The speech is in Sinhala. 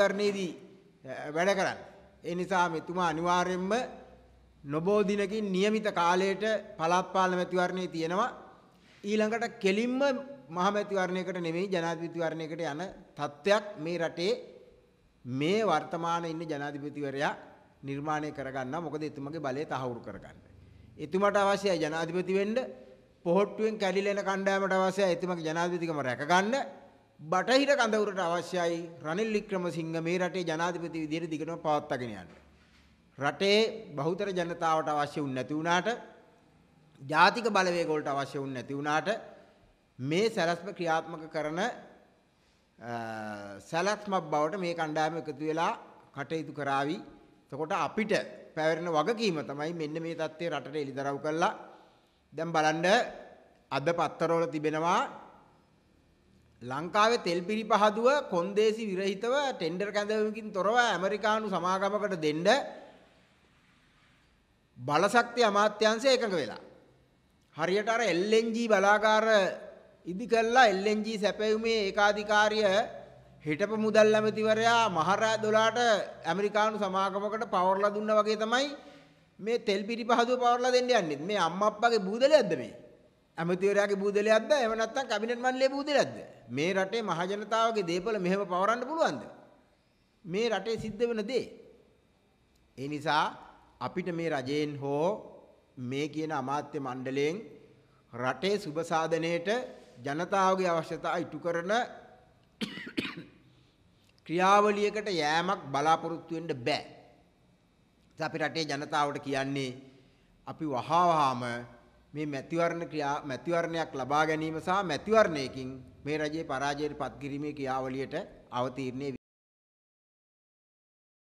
කරණයේදී වැඩ කරන්න. ඒ නිසා මෙතුමා අනිවාර්යෙන්ම නොබෝධිනකින් નિયમિત කාලයට පළාත් පාලන මැතිවරණේ තියෙනවා. ඊළඟට කෙලින්ම මහ මැතිවරණයකට නෙමෙයි ජනාධිපතිවරණයකට යන තත්ත්වයක් මේ රටේ මේ වර්තමාන ඉන්න ජනාධිපතිවරයා නිර්මාණය කරගන්නවා. මොකද එතුමගේ බලය තහවුරු කරගන්න. එතුමට අවශ්‍යයි ජනාධිපති වෙන්න. පොහොට්ටුවෙන් කැඩිලා යන කණ්ඩායමට අවශ්‍යයි එතුමගේ ජනාධිපතිකම රැකගන්න. බටහිර කඳවුරට අවශ්‍යයි රනිල් වික්‍රමසිංහ මේ රටේ ජනාධිපති විදිහට දිගටම පවත්වාගෙන යන්න. රටේ බහුතර ජනතාවට අවශ්‍ය වුන් නැති වුණාට ජාතික බලවේග වලට අවශ්‍ය වුන් නැති වුණාට මේ සැලැස්ම ක්‍රියාත්මක කරන සැලැස්මක් බවට මේ කණ්ඩායම එකතු වෙලා කටයුතු කරાવી. එතකොට අපිට පැවැරෙන වගකීම තමයි මෙන්න මේ தත්ත්වය රටට එළිදරව් කළා. දැන් බලන්න අද පත්තරවල තිබෙනවා ලංකාවේ තෙල් පිරිපහදුව කොන්දේසි විරහිතව ටෙන්ඩර් කැඳවීමකින් තොරව ඇමරිකානු සමාගමකට දෙන්න බලශක්ති අමාත්‍යංශය එකඟ වෙලා. හරියට අර LNG බලාගාර ඉදි කළා LNG සැපයුමේ ඒකාධිකාරිය හිටපු මුදල් ඇමතිවරයා මහරෑ 12ට ඇමරිකානු සමාගමකට පවර්ලා දුන්නා වගේ තමයි මේ තෙල් පිරිපහදුව පවර්ලා දෙන්න යන්නේ. මේ අම්මා අප්පගේ බූදලයක්ද මේ? ඇමතිවරයාගේ බූදලයක්ද එහෙම නැත්නම් කැබිනට් මණ්ඩලයේ බූදලයක්ද මේ රටේ මහජනතාවගේ දේපල මෙහෙම පවරන්න පුළුවන්ද මේ රටේ සිද්ධ වෙන දේ ඒ නිසා අපිට මේ රජයෙන් හෝ මේ කියන අමාත්‍ය මණ්ඩලයෙන් රටේ සුබ සාධනයේට ජනතාවගේ අවශ්‍යතා ඉටු කරන ක්‍රියාවලියකට යෑමක් බලාපොරොත්තු වෙන්න බෑ. ඉතින් අපි රටේ ජනතාවට කියන්නේ අපි වහා වහාම මේ මැතිවරණ ක්‍රියා මැතිවරණයක් ලබා ගැනීම සහ මැතිවරණයකින් මේ රජයේ පරාජයට පත් කිරීමේ ක්‍රියාවලියට අවතීර්ණය